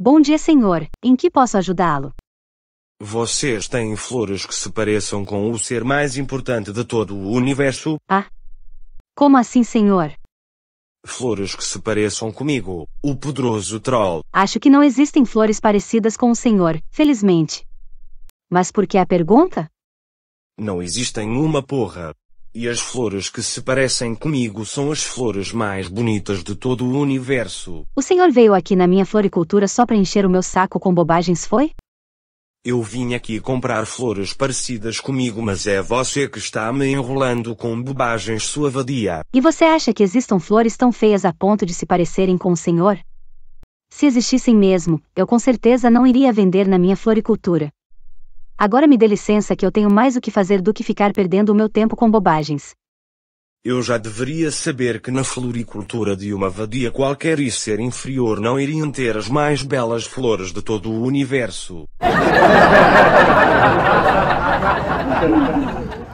Bom dia, senhor. Em que posso ajudá-lo? Vocês têm flores que se pareçam com o ser mais importante de todo o universo? Ah! Como assim, senhor? Flores que se pareçam comigo, o poderoso troll. Acho que não existem flores parecidas com o senhor, felizmente. Mas por que a pergunta? Não existem uma porra. E as flores que se parecem comigo são as flores mais bonitas de todo o universo. O senhor veio aqui na minha floricultura só para encher o meu saco com bobagens, foi? Eu vim aqui comprar flores parecidas comigo, mas é você que está me enrolando com bobagens, sua vadia. E você acha que existam flores tão feias a ponto de se parecerem com o senhor? Se existissem mesmo, eu com certeza não iria vender na minha floricultura. Agora me dê licença que eu tenho mais o que fazer do que ficar perdendo o meu tempo com bobagens. Eu já deveria saber que na floricultura de uma vadia qualquer e ser inferior não iriam ter as mais belas flores de todo o universo.